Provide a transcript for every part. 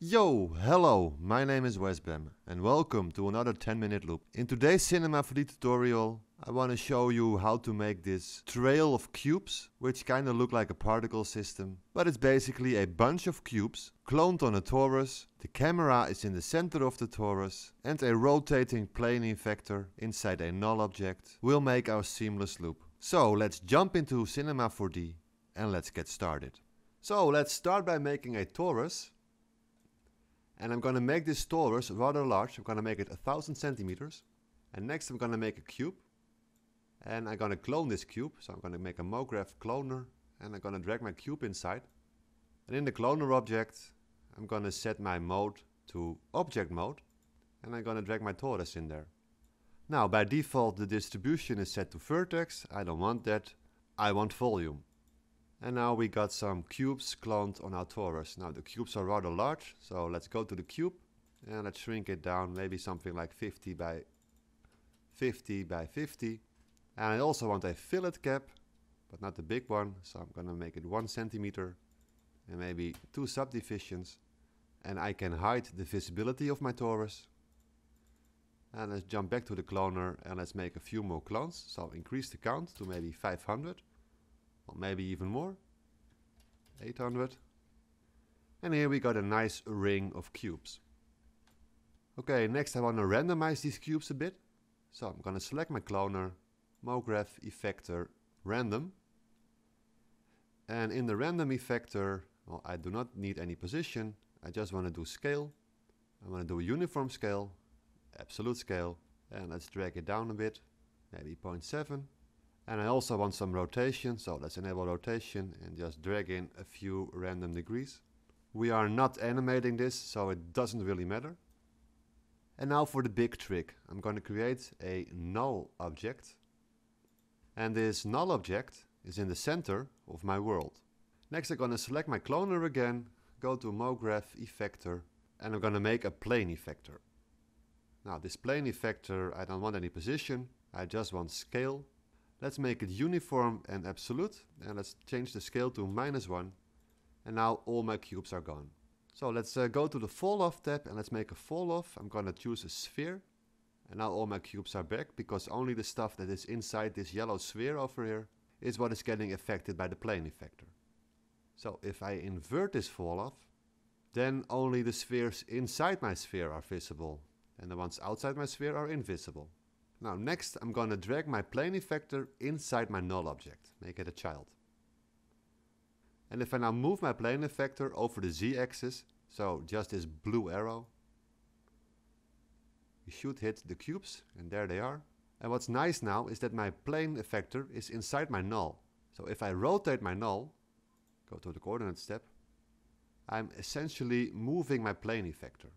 Yo, hello, my name is Bem, and welcome to another 10 minute loop. In today's Cinema 3D tutorial I want to show you how to make this trail of cubes, which kind of look like a particle system. But it's basically a bunch of cubes cloned on a torus, the camera is in the center of the torus, and a rotating planing vector inside a null object will make our seamless loop. So let's jump into Cinema 4D and let's get started. So let's start by making a torus. And I'm going to make this torus rather large, I'm going to make it 1000 centimeters. And next I'm going to make a cube and I'm going to clone this cube. So I'm going to make a MoGraph cloner and I'm going to drag my cube inside. And in the cloner object, I'm going to set my mode to object mode and I'm going to drag my torus in there. Now by default the distribution is set to vertex, I don't want that, I want volume. And now we got some cubes cloned on our torus. Now the cubes are rather large, so let's go to the cube and let's shrink it down maybe something like 50 by 50 by 50 and I also want a fillet cap, but not the big one, so I'm gonna make it one centimeter and maybe two subdivisions. And I can hide the visibility of my torus. And let's jump back to the cloner and let's make a few more clones. So I'll increase the count to maybe 500, or maybe even more, 800. And here we got a nice ring of cubes. Okay, next I want to randomize these cubes a bit. So I'm gonna select my cloner MoGraph effector random. And in the random effector, well, I do not need any position. I just want to do scale. I'm going to do a uniform scale, absolute scale, and let's drag it down a bit, maybe 0.7. And I also want some rotation, so let's enable rotation and just drag in a few random degrees. We are not animating this, so it doesn't really matter. And now for the big trick. I'm going to create a null object and this null object is in the center of my world. Next I'm going to select my cloner again, go to MoGraph Effector and I'm going to make a plane effector. Now this plane effector I don't want any position, I just want scale. Let's make it uniform and absolute and let's change the scale to minus 1 and now all my cubes are gone. So let's uh, go to the fall off tab and let's make a fall off. I'm going to choose a sphere and now all my cubes are back because only the stuff that is inside this yellow sphere over here is what is getting affected by the plane effector. So if I invert this fall off, then only the spheres inside my sphere are visible and the ones outside my sphere are invisible. Now next I'm gonna drag my plane effector inside my null object, make it a child. And if I now move my plane effector over the z-axis, so just this blue arrow, should hit the cubes, and there they are. And what's nice now is that my plane effector is inside my null. So if I rotate my null, go to the coordinate step, I'm essentially moving my plane effector.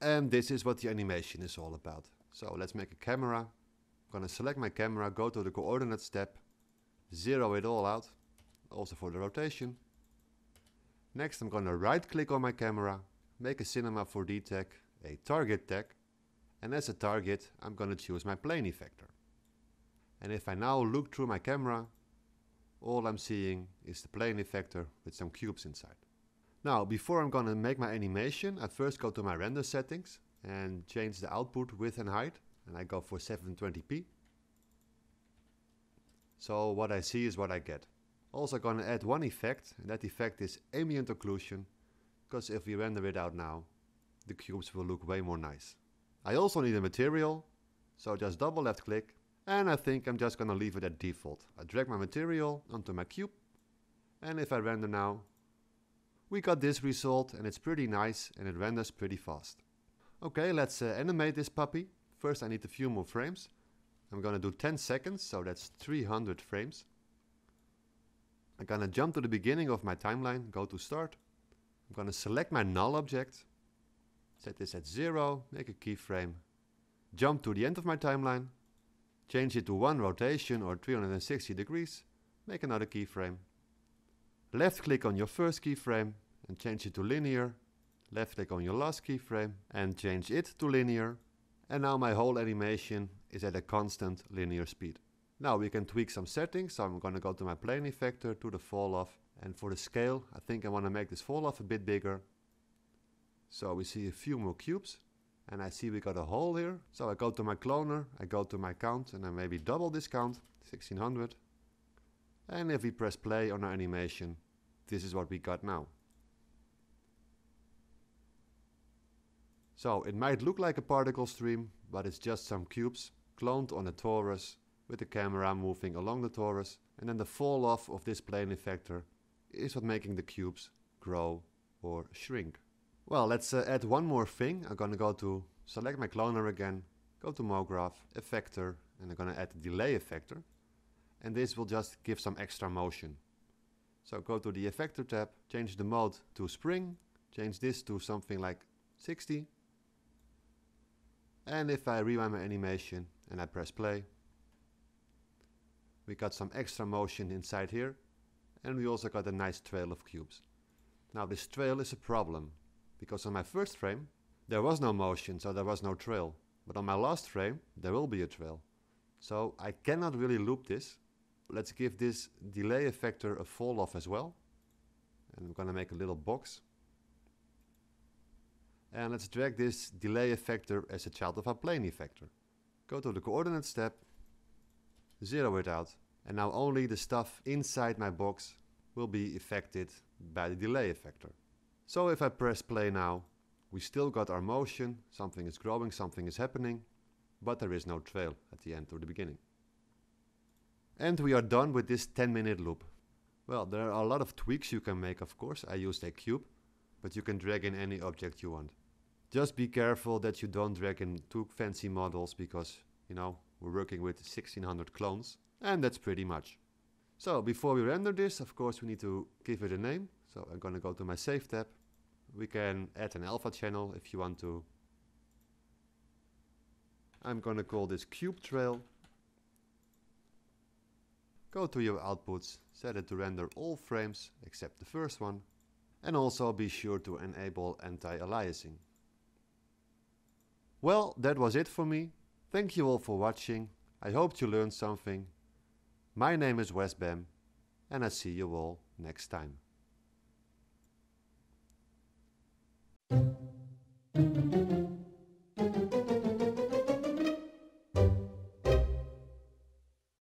And this is what the animation is all about. So let's make a camera. I'm gonna select my camera, go to the coordinate step, zero it all out, also for the rotation. Next I'm gonna right click on my camera, make a Cinema 4D tag, a target tag, and as a target I'm going to choose my plane effector. And if I now look through my camera, all I'm seeing is the plane effector with some cubes inside. Now, before I'm going to make my animation, I first go to my render settings and change the output width and height, and I go for 720p. So what I see is what I get. Also going to add one effect, and that effect is ambient occlusion because if we render it out now, the cubes will look way more nice. I also need a material, so just double left click, and I think I'm just gonna leave it at default. I drag my material onto my cube, and if I render now, we got this result and it's pretty nice and it renders pretty fast. Okay, let's uh, animate this puppy. First I need a few more frames. I'm gonna do 10 seconds, so that's 300 frames. I'm gonna jump to the beginning of my timeline, go to start, I'm going to select my null object, set this at 0, make a keyframe, jump to the end of my timeline, change it to 1 rotation or 360 degrees, make another keyframe. Left click on your first keyframe and change it to linear, left click on your last keyframe and change it to linear. And now my whole animation is at a constant linear speed. Now we can tweak some settings, so I'm going to go to my plane effector, to the fall off, and for the scale, I think I want to make this fall off a bit bigger. So we see a few more cubes. And I see we got a hole here. So I go to my cloner, I go to my count, and I maybe double this count, 1600. And if we press play on our animation, this is what we got now. So it might look like a particle stream, but it's just some cubes cloned on a torus with the camera moving along the torus and then the fall off of this plane effector is what making the cubes grow or shrink. Well, let's uh, add one more thing. I'm gonna go to select my cloner again, go to MoGraph, Effector, and I'm gonna add Delay Effector. And this will just give some extra motion. So go to the Effector tab, change the mode to Spring, change this to something like 60. And if I rewind my animation and I press play, we got some extra motion inside here and we also got a nice trail of cubes. Now this trail is a problem, because on my first frame there was no motion, so there was no trail. But on my last frame there will be a trail. So I cannot really loop this. Let's give this delay effector a fall off as well. And I'm gonna make a little box. And let's drag this delay effector as a child of our plane effector. Go to the coordinate step, zero it out, and now only the stuff inside my box will be affected by the delay effector. So if I press play now, we still got our motion, something is growing, something is happening, but there is no trail at the end or the beginning. And we are done with this 10 minute loop. Well, there are a lot of tweaks you can make of course, I used a cube, but you can drag in any object you want. Just be careful that you don't drag in too fancy models because, you know, we're working with 1600 clones and that's pretty much. So before we render this, of course, we need to give it a name. So I'm going to go to my Save tab. We can add an alpha channel if you want to. I'm going to call this cube trail. Go to your outputs, set it to render all frames except the first one. And also be sure to enable anti-aliasing. Well, that was it for me. Thank you all for watching. I hope you learned something my name is Wes Bem, and I see you all next time. Thank you.